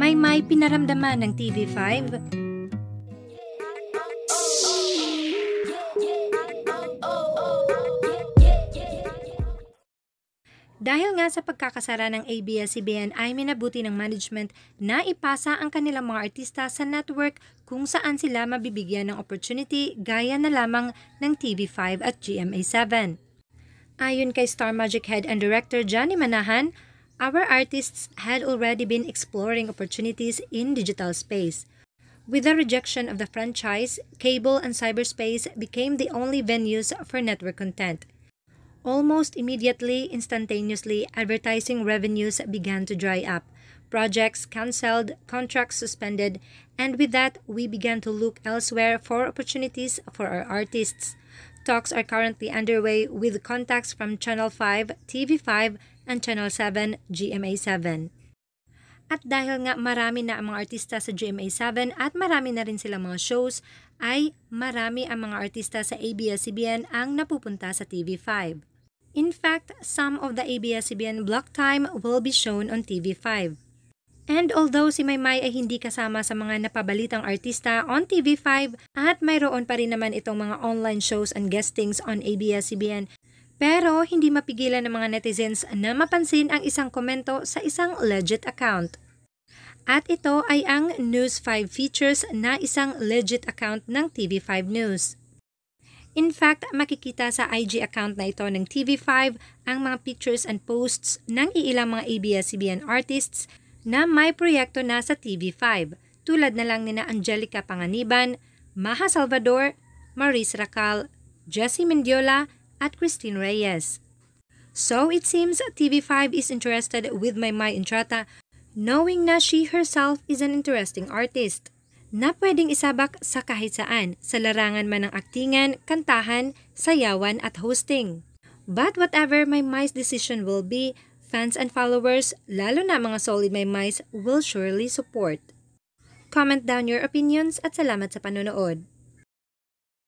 may may pinaramdaman ng TV5? Dahil nga sa pagkakasara ng ABS-CBN ay minabuti ng management na ipasa ang kanilang mga artista sa network kung saan sila mabibigyan ng opportunity gaya na lamang ng TV5 at GMA7. Ayon kay Star Magic Head and Director Johnny Manahan, our artists had already been exploring opportunities in digital space. With the rejection of the franchise, cable and cyberspace became the only venues for network content. Almost immediately, instantaneously, advertising revenues began to dry up. Projects cancelled, contracts suspended, and with that, we began to look elsewhere for opportunities for our artists. talks are currently underway with contacts from Channel 5, TV5, and Channel 7, GMA7. At dahil nga marami na ang mga artista sa GMA7 at marami na rin silang mga shows, ay marami ang mga artista sa ABS-CBN ang napupunta sa TV5. In fact, some of the ABS-CBN block time will be shown on TV5. And although si Maymay ay hindi kasama sa mga napabalitang artista on TV5 at mayroon pa rin naman itong mga online shows and guestings on ABS-CBN, pero hindi mapigilan ng mga netizens na mapansin ang isang komento sa isang legit account. At ito ay ang News 5 features na isang legit account ng TV5 News. In fact, makikita sa IG account na ito ng TV5 ang mga pictures and posts ng iilang mga ABS-CBN artists na may proyekto na sa TV5 tulad na lang nina Angelica Panganiban, Maha Salvador, Maris Racal, Jessie Mendiola at Christine Reyes. So it seems TV5 is interested with my my Intrata knowing na she herself is an interesting artist na pwedeng isabak sa kahit saan, sa larangan man ng aktingan, kantahan, sayawan at hosting. But whatever my mice decision will be, Fans and followers, lalo na mga solid my mice, will surely support. Comment down your opinions at salamat sa panonood.